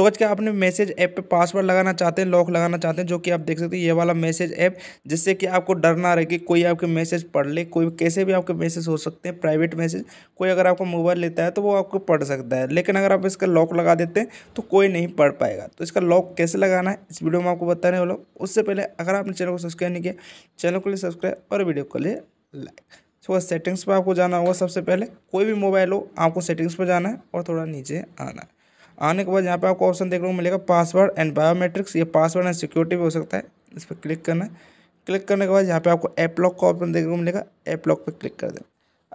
सोच के आपने मैसेज ऐप पे पासवर्ड लगाना चाहते हैं लॉक लगाना चाहते हैं जो कि आप देख सकते हैं ये वाला मैसेज ऐप जिससे कि आपको डर ना रहे कि कोई आपके मैसेज पढ़ ले कोई कैसे भी आपके मैसेज हो सकते हैं प्राइवेट मैसेज कोई अगर आपका मोबाइल लेता है तो वो आपको पढ़ सकता है लेकिन अगर आप इसका लॉक लगा देते हैं तो कोई नहीं पढ़ पाएगा तो इसका लॉक कैसे लगाना है इस वीडियो में आपको बताने वाला हूँ उससे पहले अगर आपने चैनल को सब्सक्राइब नहीं किया चैनल को लिए सब्सक्राइब और वीडियो को लिए लाइक सो तो सेटिंग्स पर आपको जाना होगा सबसे पहले कोई भी मोबाइल हो आपको सेटिंग्स पर जाना है और थोड़ा नीचे आना है आने के बाद यहाँ पे आपको ऑप्शन देखने को मिलेगा पासवर्ड एंड बायोमेट्रिक्स ये पासवर्ड एंड सिक्योरिटी भी हो सकता है इस पर क्लिक करना है क्लिक करने के बाद यहाँ पे आपको ऐप लॉक का ऑप्शन देखने को मिलेगा ऐप लॉक पर क्लिक कर दें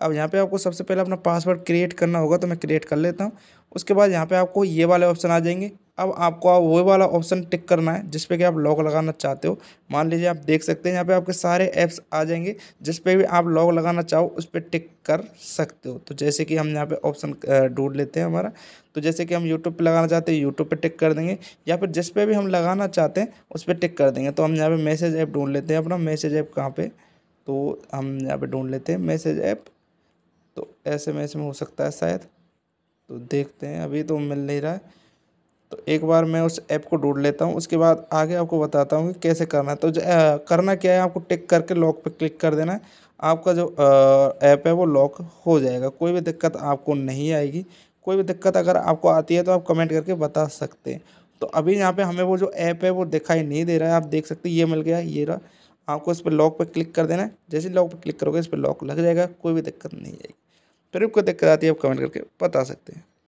अब यहाँ पे आपको सबसे पहले अपना पासवर्ड क्रिएट करना होगा तो मैं क्रिएट कर लेता हूँ उसके बाद यहाँ पे आपको ये वाले ऑप्शन आ जाएंगे अब आपको वो वाला ऑप्शन टिक करना है जिस पे कि आप लॉग लगाना चाहते हो मान लीजिए आप देख सकते हैं यहाँ पे आपके सारे ऐप्स आ जाएंगे जिस पे भी आप लॉग लगाना चाहो उस पर टिक कर सकते हो तो जैसे कि हम यहाँ पे ऑप्शन ढूंढ लेते हैं हमारा तो जैसे कि हम यूट्यूब पे लगाना चाहते हैं यूट्यूब पे टिक कर देंगे या फिर जिस पर भी हम लगाना चाहते हैं उस पर टिक कर देंगे तो हम यहाँ पर मैसेज ऐप ढूंढ लेते हैं अपना मैसेज ऐप कहाँ पर तो हम यहाँ पर ढूंढ लेते हैं मैसेज ऐप तो ऐसे में हो सकता है शायद तो देखते हैं अभी तो मिल नहीं रहा है तो एक बार मैं उस ऐप को ढूंढ लेता हूँ उसके बाद आगे आपको बताता हूँ कि कैसे करना है तो आ, करना क्या है आपको टिक करके लॉक पर क्लिक कर देना है आपका जो ऐप है वो लॉक हो जाएगा कोई भी दिक्कत आपको नहीं आएगी कोई भी दिक्कत अगर आपको आती है तो आप कमेंट करके बता सकते हैं तो अभी यहाँ पे हमें वो जो ऐप है वो दिखाई नहीं दे रहा है आप देख सकते हैं ये मिल गया ये रहा आपको इस पर लॉक पर क्लिक कर देना है जैसे लॉक पर क्लिक करोगे इस पर लॉक लग जाएगा कोई भी दिक्कत नहीं आएगी फिर कोई दिक्कत आती है आप कमेंट करके बता सकते हैं